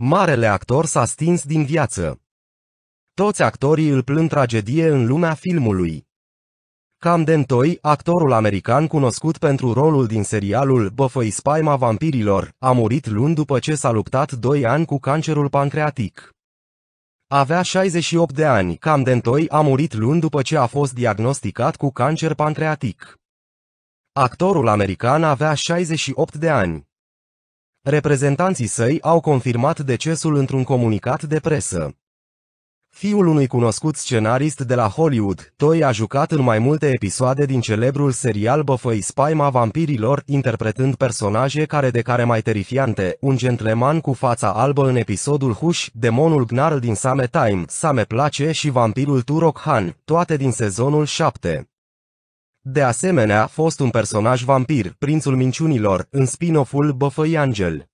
Marele actor s-a stins din viață. Toți actorii îl plâng tragedie în lumea filmului. Camden Toy, actorul american cunoscut pentru rolul din serialul Băfăi spaima vampirilor, a murit luni după ce s-a luptat 2 ani cu cancerul pancreatic. Avea 68 de ani, Camden Toy a murit luni după ce a fost diagnosticat cu cancer pancreatic. Actorul american avea 68 de ani. Reprezentanții săi au confirmat decesul într-un comunicat de presă. Fiul unui cunoscut scenarist de la Hollywood, Toy a jucat în mai multe episoade din celebrul serial Băfăi Spaima Vampirilor, interpretând personaje care de care mai terifiante, un gentleman cu fața albă în episodul Hush, demonul Gnarl din Same Time, Same Place și vampirul Turok Han, toate din sezonul 7. De asemenea a fost un personaj vampir, prințul minciunilor, în spin-off-ul Angel.